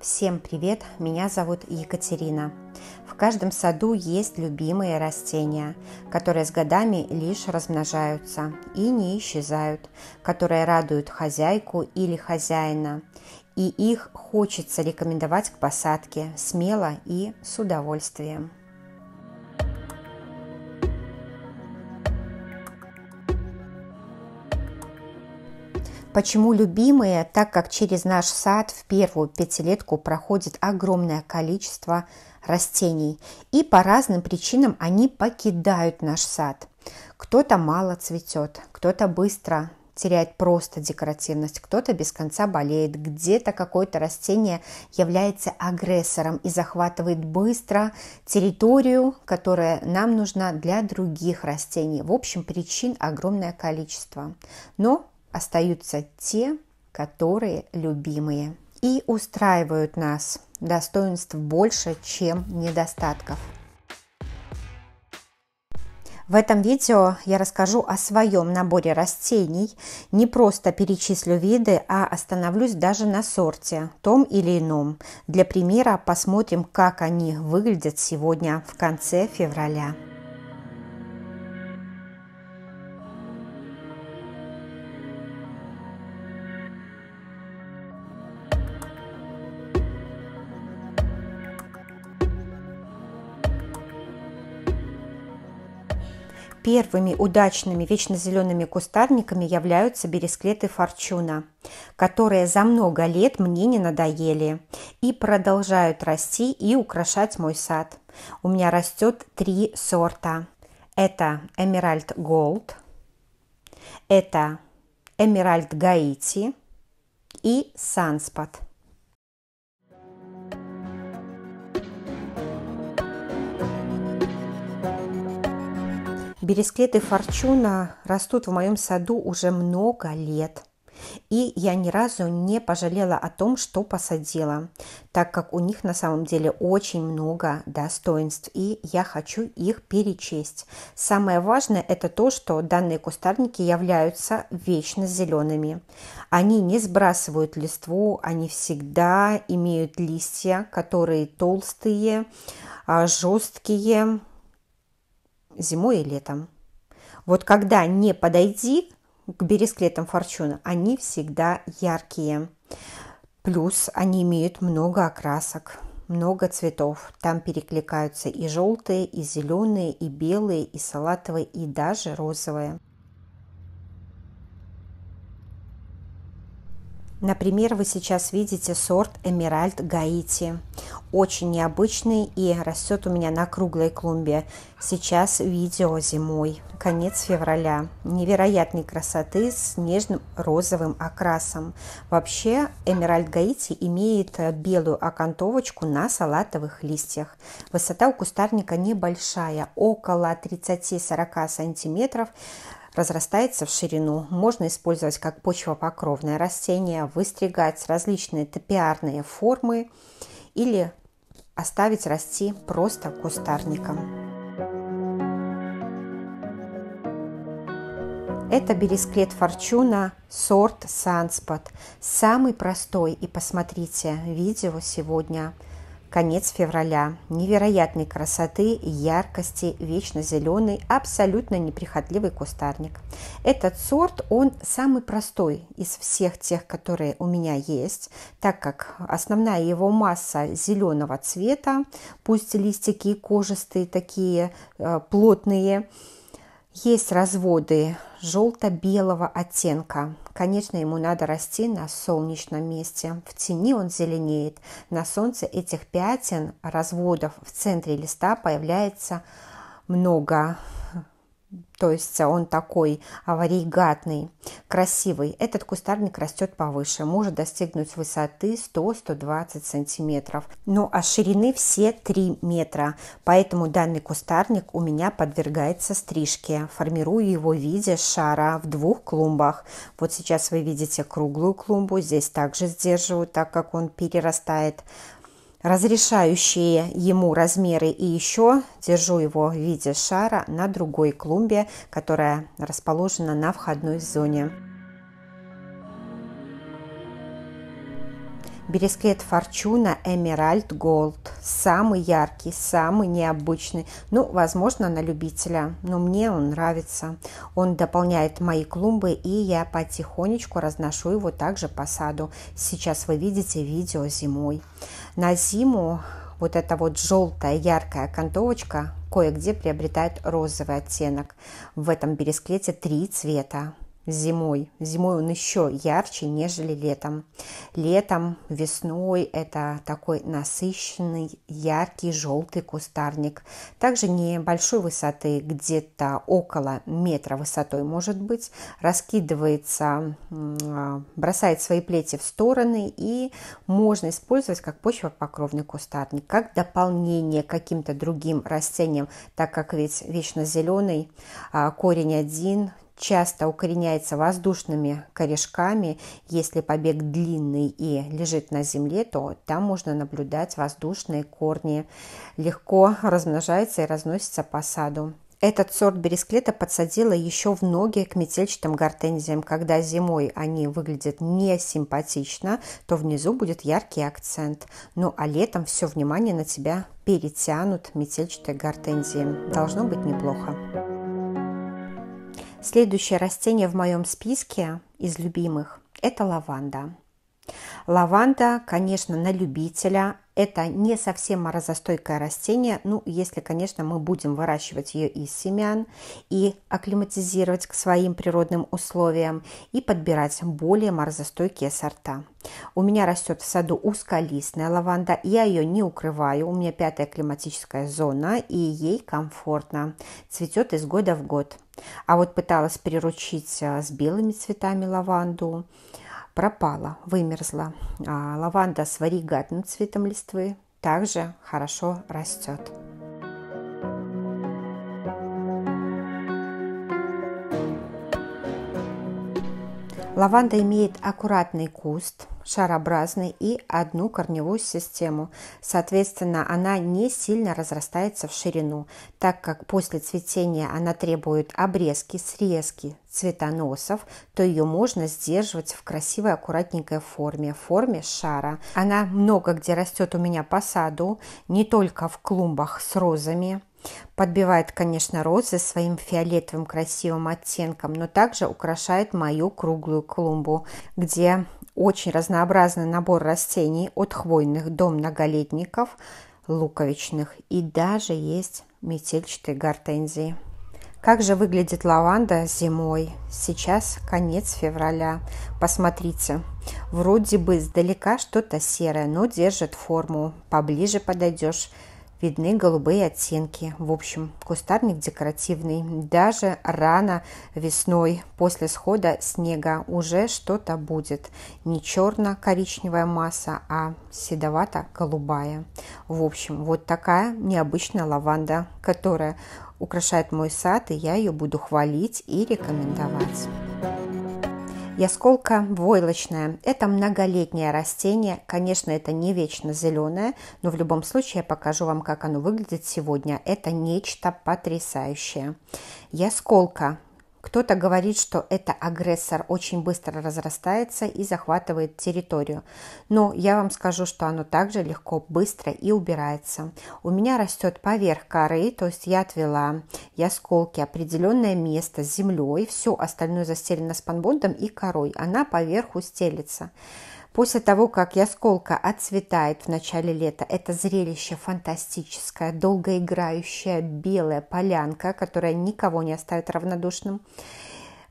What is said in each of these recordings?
Всем привет! Меня зовут Екатерина. В каждом саду есть любимые растения, которые с годами лишь размножаются и не исчезают, которые радуют хозяйку или хозяина, и их хочется рекомендовать к посадке смело и с удовольствием. Почему любимые, так как через наш сад в первую пятилетку проходит огромное количество растений, и по разным причинам они покидают наш сад. Кто-то мало цветет, кто-то быстро теряет просто декоративность, кто-то без конца болеет, где-то какое-то растение является агрессором и захватывает быстро территорию, которая нам нужна для других растений. В общем, причин огромное количество. Но остаются те, которые любимые и устраивают нас. Достоинств больше, чем недостатков. В этом видео я расскажу о своем наборе растений, не просто перечислю виды, а остановлюсь даже на сорте, том или ином. Для примера посмотрим, как они выглядят сегодня в конце февраля. Первыми удачными вечно зелеными кустарниками являются бересклеты форчуна, которые за много лет мне не надоели и продолжают расти и украшать мой сад. У меня растет три сорта. Это Эмеральд Голд, это Эмеральд Гаити и Санспад – Бересклеты Форчуна растут в моем саду уже много лет. И я ни разу не пожалела о том, что посадила, так как у них на самом деле очень много достоинств, и я хочу их перечесть. Самое важное – это то, что данные кустарники являются вечно зелеными. Они не сбрасывают листву, они всегда имеют листья, которые толстые, а, жесткие, зимой и летом. Вот когда не подойди к бересклетам форчуна, они всегда яркие. Плюс они имеют много окрасок, много цветов. Там перекликаются и желтые, и зеленые, и белые, и салатовые, и даже розовые. Например, вы сейчас видите сорт Эмеральд Гаити. Очень необычный и растет у меня на круглой клумбе. Сейчас видео зимой, конец февраля. Невероятной красоты с нежным розовым окрасом. Вообще, Эмеральд Гаити имеет э, белую окантовочку на салатовых листьях. Высота у кустарника небольшая, около 30-40 сантиметров разрастается в ширину, можно использовать как почвопокровное растение, выстригать различные топиарные формы или оставить расти просто кустарником. Это бересклет Форчуна, сорт Санспот. Самый простой и посмотрите видео сегодня – Конец февраля. Невероятной красоты яркости, вечно зеленый, абсолютно неприхотливый кустарник. Этот сорт, он самый простой из всех тех, которые у меня есть, так как основная его масса зеленого цвета, пусть листики кожистые такие, э, плотные, есть разводы желто-белого оттенка. Конечно, ему надо расти на солнечном месте. В тени он зеленеет. На солнце этих пятен разводов в центре листа появляется много то есть он такой аварийгатный, красивый. Этот кустарник растет повыше, может достигнуть высоты 100-120 сантиметров, ну а ширины все 3 метра, поэтому данный кустарник у меня подвергается стрижке. Формирую его в виде шара в двух клумбах. Вот сейчас вы видите круглую клумбу, здесь также сдерживаю, так как он перерастает разрешающие ему размеры и еще держу его в виде шара на другой клумбе, которая расположена на входной зоне. Бересклет Форчуна Эмеральд Голд. Самый яркий, самый необычный. Ну, возможно, на любителя, но мне он нравится. Он дополняет мои клумбы, и я потихонечку разношу его также по саду. Сейчас вы видите видео зимой. На зиму вот эта вот желтая яркая окантовочка кое-где приобретает розовый оттенок. В этом бересклете три цвета зимой. Зимой он еще ярче, нежели летом. Летом, весной это такой насыщенный, яркий желтый кустарник. Также небольшой высоты, где-то около метра высотой может быть, раскидывается, а, бросает свои плети в стороны и можно использовать как почвопокровный кустарник, как дополнение к каким-то другим растениям, так как ведь вечно зеленый а, корень один, часто укореняется воздушными корешками. Если побег длинный и лежит на земле, то там можно наблюдать воздушные корни. Легко размножается и разносится по саду. Этот сорт бересклета подсадила еще в ноги к метельчатым гортензиям. Когда зимой они выглядят не симпатично, то внизу будет яркий акцент. Ну а летом все внимание на тебя перетянут метельчатые гортензии. Должно быть неплохо. Следующее растение в моем списке из любимых – это лаванда. Лаванда, конечно, на любителя. Это не совсем морозостойкое растение, ну, если, конечно, мы будем выращивать ее из семян и акклиматизировать к своим природным условиям и подбирать более морозостойкие сорта. У меня растет в саду узколистная лаванда, я ее не укрываю, у меня пятая климатическая зона, и ей комфортно. Цветет из года в год. А вот пыталась приручить э, с белыми цветами лаванду, пропала, вымерзла. А лаванда с варигатным цветом листвы также хорошо растет. Лаванда имеет аккуратный куст, шарообразной и одну корневую систему. Соответственно, она не сильно разрастается в ширину, так как после цветения она требует обрезки, срезки, цветоносов, то ее можно сдерживать в красивой аккуратненькой форме, в форме шара. Она много где растет у меня по саду, не только в клумбах с розами, Подбивает, конечно, розы своим фиолетовым красивым оттенком, но также украшает мою круглую клумбу, где очень разнообразный набор растений от хвойных до многолетников, луковичных и даже есть метельчатые гортензии. Как же выглядит лаванда зимой? Сейчас конец февраля. Посмотрите, вроде бы издалека что-то серое, но держит форму. Поближе подойдешь – видны голубые оттенки. В общем, кустарник декоративный. Даже рано весной, после схода снега, уже что-то будет. Не черно-коричневая масса, а седовато-голубая. В общем, вот такая необычная лаванда, которая украшает мой сад, и я ее буду хвалить и рекомендовать. Ясколка войлочная. Это многолетнее растение. Конечно, это не вечно зеленое, но в любом случае я покажу вам, как оно выглядит сегодня. Это нечто потрясающее. Ясколка кто-то говорит, что это агрессор очень быстро разрастается и захватывает территорию. Но я вам скажу, что оно также легко, быстро и убирается. У меня растет поверх коры, то есть я отвела, я сколки, определенное место с землей, все остальное застелено спанбондом и корой. Она поверху стелится. После того, как ясколка отцветает в начале лета, это зрелище фантастическое, долгоиграющая белая полянка, которая никого не оставит равнодушным.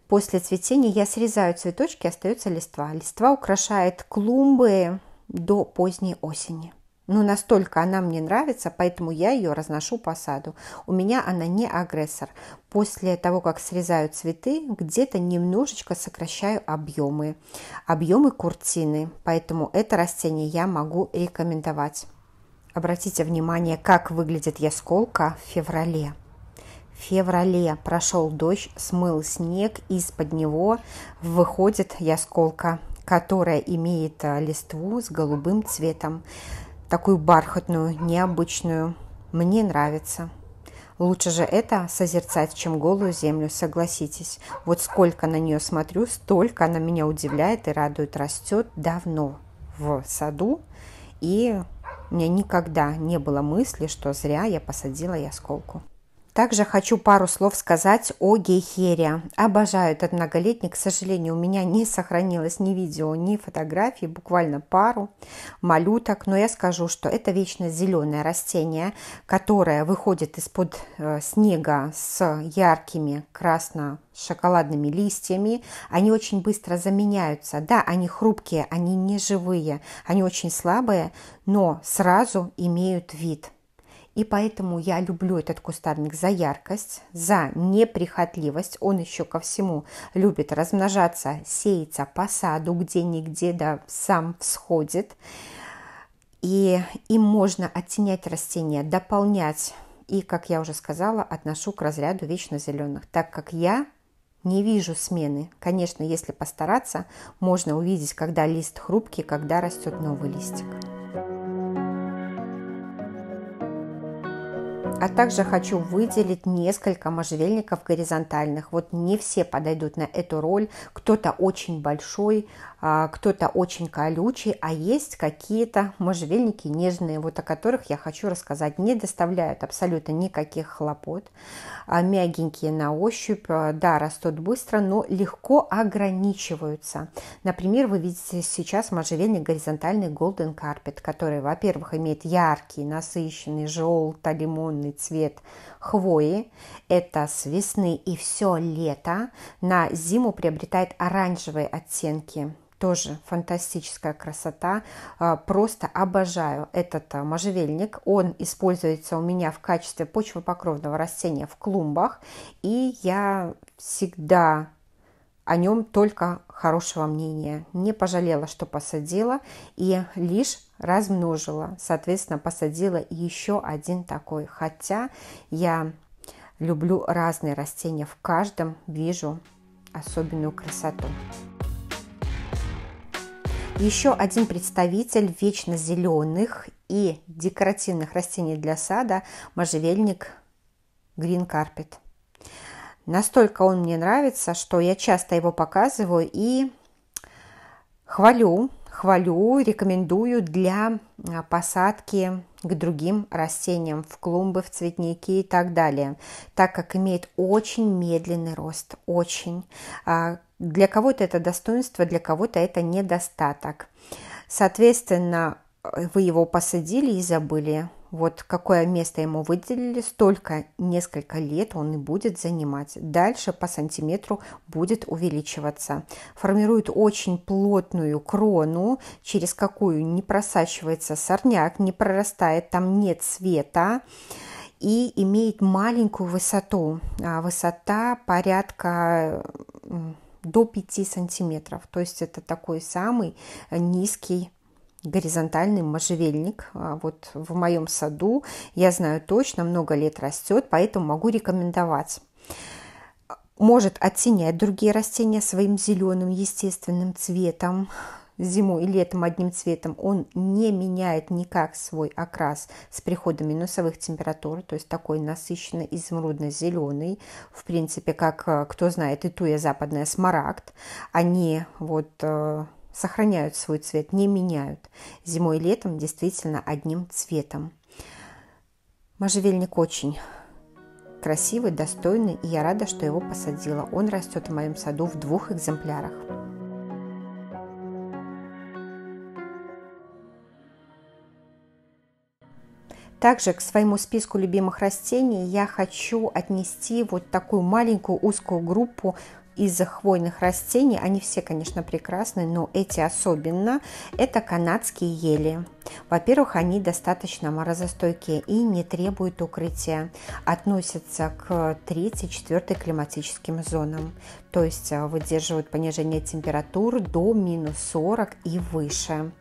После цветения я срезаю цветочки, остается листва. Листва украшает клумбы до поздней осени. Ну, настолько она мне нравится, поэтому я ее разношу по саду. У меня она не агрессор. После того, как срезаю цветы, где-то немножечко сокращаю объемы, объемы куртины. Поэтому это растение я могу рекомендовать. Обратите внимание, как выглядит ясколка в феврале. В феврале прошел дождь, смыл снег, из-под него выходит ясколка, которая имеет листву с голубым цветом такую бархатную, необычную. Мне нравится. Лучше же это созерцать, чем голую землю, согласитесь. Вот сколько на нее смотрю, столько она меня удивляет и радует. Растет давно в саду, и у меня никогда не было мысли, что зря я посадила ясколку. Также хочу пару слов сказать о гейхере. Обожаю этот многолетник. К сожалению, у меня не сохранилось ни видео, ни фотографий, буквально пару малюток. Но я скажу, что это вечно зеленое растение, которое выходит из-под э, снега с яркими красно шоколадными листьями. Они очень быстро заменяются. Да, они хрупкие, они не живые, они очень слабые, но сразу имеют вид – и поэтому я люблю этот кустарник за яркость, за неприхотливость. Он еще ко всему любит размножаться, сеется по саду, где-нигде, да, сам всходит. И им можно оттенять растения, дополнять. И, как я уже сказала, отношу к разряду вечно зеленых, так как я не вижу смены. Конечно, если постараться, можно увидеть, когда лист хрупкий, когда растет новый листик. А также хочу выделить несколько можжевельников горизонтальных. Вот не все подойдут на эту роль. Кто-то очень большой, а, кто-то очень колючий, а есть какие-то можжевельники нежные, вот о которых я хочу рассказать. Не доставляют абсолютно никаких хлопот. А, мягенькие на ощупь, а, да, растут быстро, но легко ограничиваются. Например, вы видите сейчас можжевельник горизонтальный Golden Carpet, который, во-первых, имеет яркий, насыщенный, желто-лимонный темный цвет хвои. Это с весны и все лето. На зиму приобретает оранжевые оттенки. Тоже фантастическая красота. А, просто обожаю этот а, можжевельник. Он используется у меня в качестве почвопокровного растения в клумбах. И я всегда о нем только хорошего мнения. Не пожалела, что посадила, и лишь размножила. Соответственно, посадила еще один такой. Хотя я люблю разные растения. В каждом вижу особенную красоту. Еще один представитель вечно зеленых и декоративных растений для сада – можжевельник Green Carpet – Настолько он мне нравится, что я часто его показываю и хвалю, хвалю, рекомендую для а, посадки к другим растениям, в клумбы, в цветники и так далее, так как имеет очень медленный рост, очень. А, для кого-то это достоинство, для кого-то это недостаток. Соответственно, э, вы его посадили и забыли. Вот какое место ему выделили, столько несколько лет он и будет занимать. Дальше по сантиметру будет увеличиваться. Формирует очень плотную крону, через какую не просачивается сорняк, не прорастает, там нет света и имеет маленькую высоту. А высота порядка до 5 сантиметров. То есть это такой самый низкий горизонтальный можжевельник а, вот в моем саду. Я знаю точно, много лет растет, поэтому могу рекомендовать. Может оттенять другие растения своим зеленым естественным цветом, зимой и летом одним цветом, он не меняет никак свой окрас с приходом минусовых температур, то есть такой насыщенно изумрудно-зеленый, в принципе, как, э, кто знает, и туя западная смарагд, они вот э, сохраняют свой цвет, не меняют. Зимой и летом действительно одним цветом. Можжевельник очень красивый, достойный, и я рада, что его посадила. Он растет в моем саду в двух экземплярах. Также к своему списку любимых растений я хочу отнести вот такую маленькую узкую группу из хвойных растений, они все, конечно, прекрасны, но эти особенно, это канадские ели. Во-первых, они достаточно морозостойкие и не требуют укрытия, относятся к 3-4 климатическим зонам, то есть э, выдерживают понижение температур до минус 40 и выше.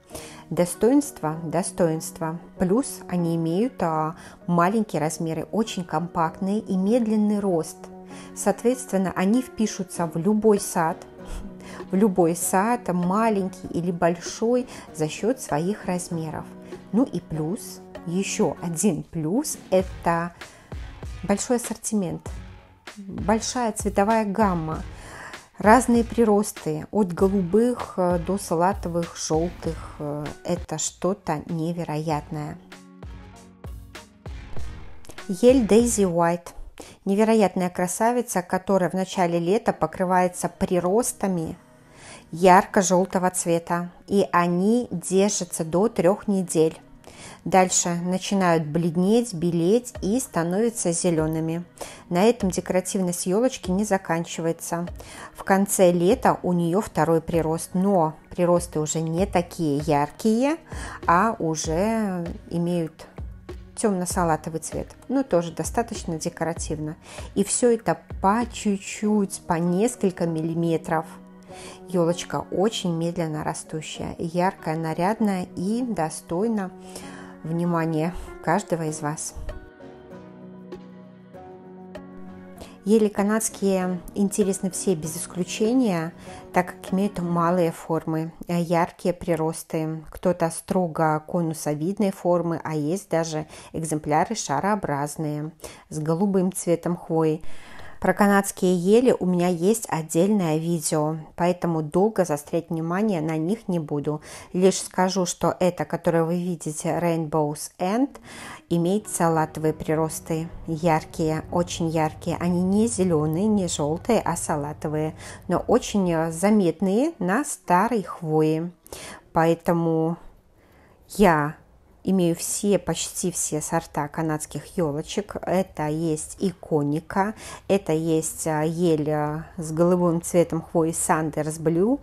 Достоинство, достоинство. Плюс они имеют а, маленькие размеры, очень компактные и медленный рост – Соответственно, они впишутся в любой сад, в любой сад, маленький или большой, за счет своих размеров. Ну и плюс, еще один плюс – это большой ассортимент, большая цветовая гамма, разные приросты, от голубых э, до салатовых, желтых. Э, это что-то невероятное. Ель Дейзи Уайт – Невероятная красавица, которая в начале лета покрывается приростами ярко-желтого цвета, и они держатся до трех недель. Дальше начинают бледнеть, белеть и становятся зелеными. На этом декоративность елочки не заканчивается. В конце лета у нее второй прирост, но приросты уже не такие яркие, а уже имеют темно-салатовый цвет, ну тоже достаточно декоративно. И все это по чуть-чуть, по несколько миллиметров. Елочка очень медленно растущая, яркая, нарядная и достойна внимания каждого из вас. Ели канадские интересны все без исключения, так как имеют малые формы, э, яркие приросты, кто-то строго конусовидной формы, а есть даже экземпляры шарообразные с голубым цветом хвои. Про канадские ели у меня есть отдельное видео, поэтому долго заострять внимание на них не буду. Лишь скажу, что это, которое вы видите, Rainbow's End, имеет салатовые приросты, яркие, очень яркие. Они не зеленые, не желтые, а салатовые, но очень заметные на старой хвои. Поэтому я имею все, почти все сорта канадских елочек. Это есть и коника, это есть а, ель а, с голубым цветом хвои Сандерс Блю.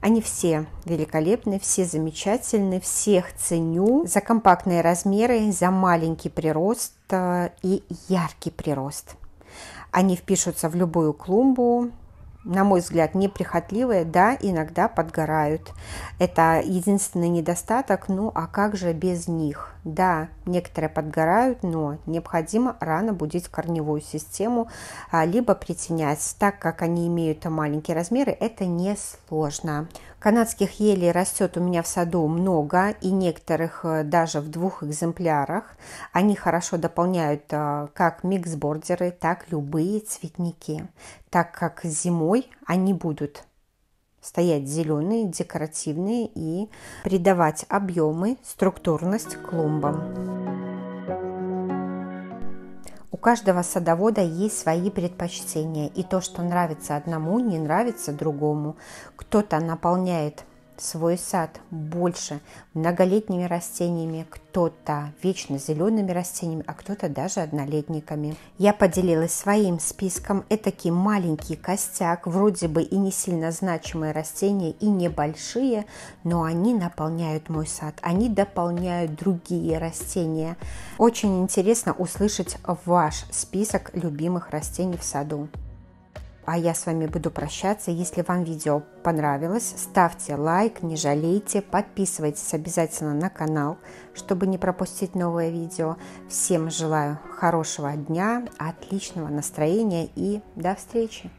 Они все великолепны, все замечательны, всех ценю за компактные размеры, за маленький прирост а, и яркий прирост. Они впишутся в любую клумбу, на мой взгляд, неприхотливые, да, иногда подгорают. Это единственный недостаток, ну а как же без них? Да, некоторые подгорают, но необходимо рано будить корневую систему, а, либо притенять. Так как они имеют маленькие размеры, это несложно. Канадских елей растет у меня в саду много, и некоторых э, даже в двух экземплярах. Они хорошо дополняют а, как миксбордеры, так любые цветники, так как зимой они будут стоять зеленые, декоративные и придавать объемы, структурность клумбам. У каждого садовода есть свои предпочтения, и то, что нравится одному, не нравится другому. Кто-то наполняет свой сад больше многолетними растениями, кто-то вечно зелеными растениями, а кто-то даже однолетниками. Я поделилась своим списком. это такие маленькие костяк, вроде бы и не сильно значимые растения, и небольшие, но они наполняют мой сад, они дополняют другие растения. Очень интересно услышать ваш список любимых растений в саду. А я с вами буду прощаться. Если вам видео понравилось, ставьте лайк, не жалейте, подписывайтесь обязательно на канал, чтобы не пропустить новое видео. Всем желаю хорошего дня, отличного настроения и до встречи!